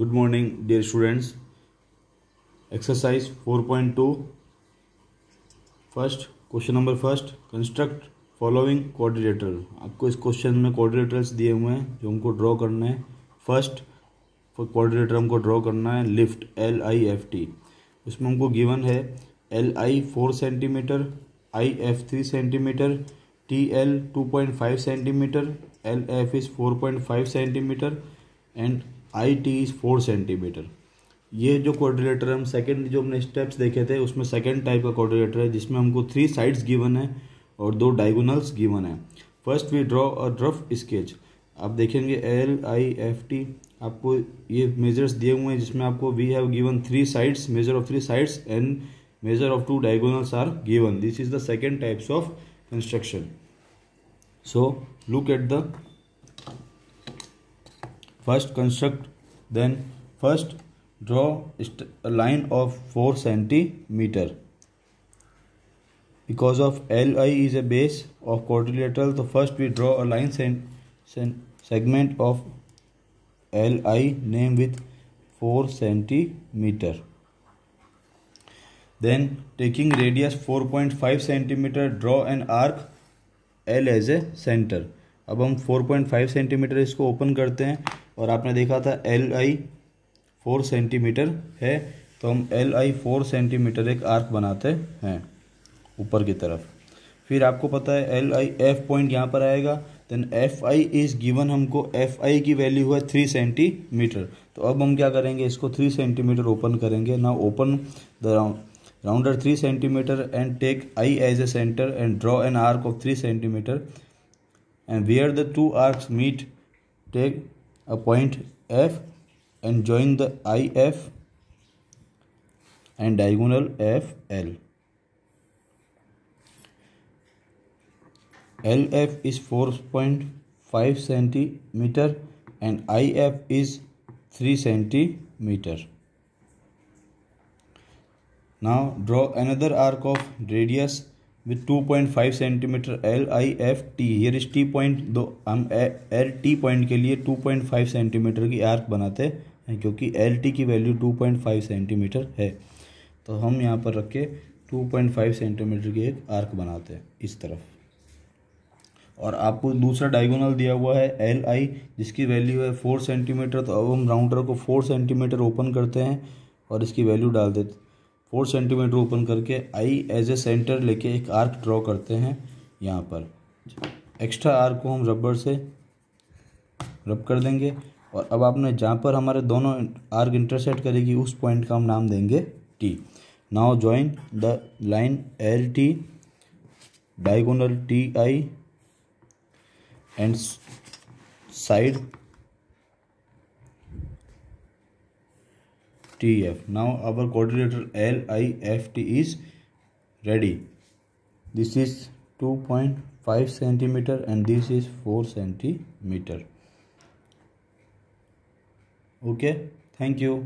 Dear students exercise four point 4.2 first question number first construct following coordinator आपको इस question में coordinators दिए हुए हैं जो हमको ड्रॉ करना है फर्स्ट कोऑर्डिनेटर हमको ड्रॉ करना है lift L I F T उसमें हमको गिवन है L I four centimetre I F three centimetre T L two point five centimetre L F is four point five centimetre and I T is four centimetre ये जो coordinator हम second जो हमने steps देखे थे उसमें second type का coordinator है जिसमें हमको थ्री साइड्स गिवन है और दो डायगोनल्स गिवन है first we draw a rough sketch आप देखेंगे एल आई एफ टी आपको ये मेजर्स दिए हुए हैं जिसमें आपको we have given three sides measure of three sides and measure of two diagonals are given this is the second types of construction so look at the first construct then first draw line of four centimetre because of L I is a base of quadrilateral तो first we draw a line segment of L I name with four centimetre then taking radius four point five centimetre draw an arc L as a centre अब हम four point five centimetre इसको open करते हैं और आपने देखा था L I four centimetre है तो हम एल आई फोर सेंटीमीटर एक आर्क बनाते हैं ऊपर की तरफ फिर आपको पता है एल आई एफ पॉइंट यहाँ पर आएगा then F I is given हमको एफ आई की वैल्यू है थ्री सेंटीमीटर तो अब हम क्या करेंगे इसको थ्री सेंटीमीटर ओपन करेंगे ना open the round three centimetre and take I as a centre and draw an arc of three centimetre and and where the two arcs meet take a point F and join the IF and diagonal FL. LF is 4.5 centimeter and IF is 3 centimeter. Now draw another arc of radius point 2.5 centimetre L I F T ये इस T point दो हम L T point के लिए 2.5 centimetre की arc बनाते हैं क्योंकि एल टी की वैल्यू 2.5 सेंटीमीटर है तो हम यहाँ पर रख के टू पॉइंट फाइव सेंटीमीटर की एक आर्क बनाते हैं इस तरफ और आपको दूसरा डायगोनल दिया हुआ है एल आई जिसकी वैल्यू है फोर सेंटीमीटर तो अब हम राउंडर को फोर सेंटीमीटर ओपन करते हैं और इसकी वैल्यू डाल देते फोर सेंटीमीटर ओपन करके आई एज ए सेंटर लेके एक आर्क ड्रॉ करते हैं यहाँ पर एक्स्ट्रा आर्क को हम रबर से रब कर देंगे और अब आपने जहाँ पर हमारे दोनों आर्क इंटरसेट करेगी उस पॉइंट का हम नाम देंगे T now join the line L T diagonal T I and side TF. Now our coordinator LIFT is ready. This is 2.5 centimeter and this is 4 centimeter. Okay, thank you.